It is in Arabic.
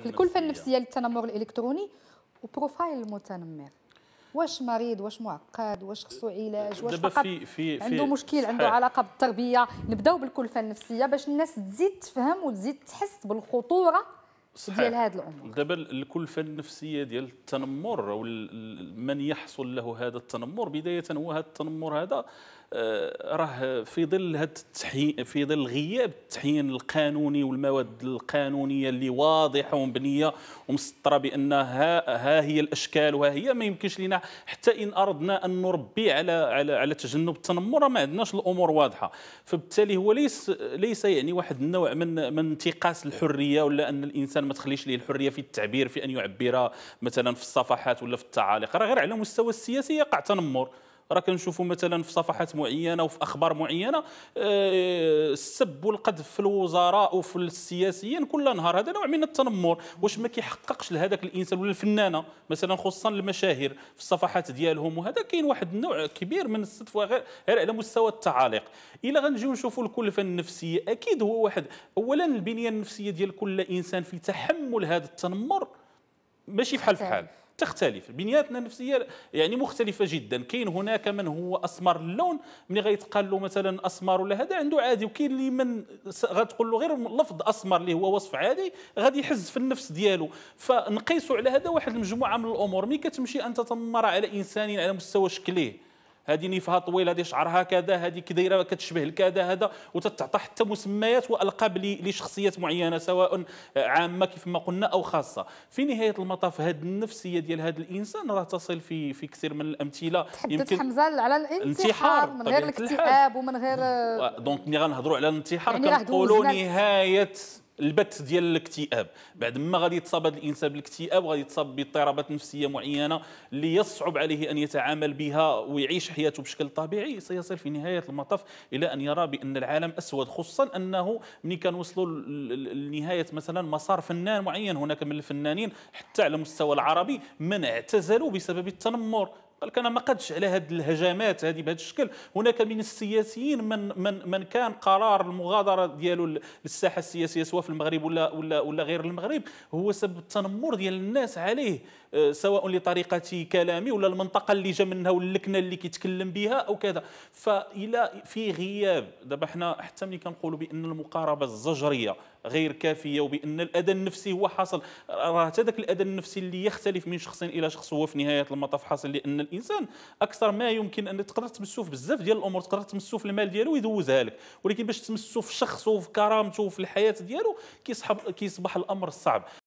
في الكلفه النفسيه للتنمر الالكتروني وبروفايل المتنمر واش مريض واش معقد واش خصو علاج واش فقط في في عنده مشكل صحيح. عنده علاقه بالتربيه نبداو بالكلفه النفسيه باش الناس تزيد تفهم وتزيد تحس بالخطوره صحيح. ديال هذه الامور دابا الكلفه النفسيه ديال التنمر او من يحصل له هذا التنمر بدايه هو هذا التنمر هذا آه، راه في ظل التحيين في ظل غياب التحيين القانوني والمواد القانونيه اللي واضحه ومبنيه ومسطره بان ها, ها هي الاشكال وها هي ما يمكنش لنا حتى ان اردنا ان نربي على على على تجنب التنمر ما عندناش الامور واضحه فبالتالي هو ليس ليس يعني واحد النوع من من انتقاص الحريه ولا ان الانسان ما تخليش ليه الحريه في التعبير في ان يعبر مثلا في الصفحات ولا في التعاليق راه غير على المستوى السياسي يقع تنمر راه كنشوفوا مثلا في صفحات معينه وفي اخبار معينه آه، السب والقذف في الوزراء وفي السياسيين كل نهار هذا نوع من التنمر واش ما كيحققش لهذاك الانسان ولا الفنانه مثلا خصوصا المشاهير في الصفحات ديالهم وهذا كاين واحد النوع كبير من السدف غير غير على مستوى التعاليق الا غنجيو نشوفوا الكلفه النفسيه اكيد هو واحد اولا البنيه النفسيه ديال كل انسان في تحمل هذا التنمر ماشي بحال بحال تختلف بنياتنا النفسيه يعني مختلفه جدا كاين هناك من هو اسمر اللون ملي غيتقال له مثلا اسمر ولا هذا عنده عادي وكاين اللي من غتقول له غير لفظ اسمر اللي هو وصف عادي غادي يحز في النفس ديالو فنقيسوا على هذا واحد المجموعه من الامور ملي كتمشي انت تنمر على انسان على مستوى شكله هذه نيفها طويل هذه شعرها كذا هذه كدايره كتشبه الكذا هذا وتتعطى حتى مسميات والقاب لشخصيات معينه سواء آه، عامه كيف ما قلنا او خاصه في نهايه المطاف هذه النفسيه ديال هذا الانسان راه تصل في في كثير من الامثله يمكن حمزه على الانتحار من غير الاكتئاب ومن غير دونك ملي غنهضروا على الانتحار يعني كنقولوا نهايه البث ديال الاكتئاب بعد ما غادي يتصاب هذا الانسان بالاكتئاب غادي يتصاب باضطرابات نفسيه معينه اللي يصعب عليه ان يتعامل بها ويعيش حياته بشكل طبيعي سيصل في نهايه المطاف الى ان يرى بان العالم اسود خصوصا انه ملي كنوصلوا لنهايه مثلا مسار فنان معين هناك من الفنانين حتى على المستوى العربي من اعتزلوا بسبب التنمر قال لك انا ما قدش على هذه الهجمات هذه بهذا الشكل هناك من السياسيين من من من كان قرار المغادره ديالو للساحه السياسيه سواء في المغرب ولا ولا ولا غير المغرب هو سبب التنمر ديال الناس عليه آه، سواء لطريقه كلامي ولا المنطقه اللي جا منها ولا اللكنه اللي كيتكلم بها او كذا فإلى في غياب دابا حنا حتى ملي كنقولوا بان المقاربه الزجريه غير كافيه وبان الاذى النفسي هو حاصل راه حتى ذاك الاذى النفسي اللي يختلف من شخص الى شخص هو في نهايه المطاف حاصل لان الانسان اكثر ما يمكن ان تقدر تمسو في بزاف ديال الامور تقدر تمسو في المال ديالو ويدوزها لك ولكن باش تمسو في شخصه وفي كرامته وفي الحياه ديالو كيصحب كيصبح الامر صعب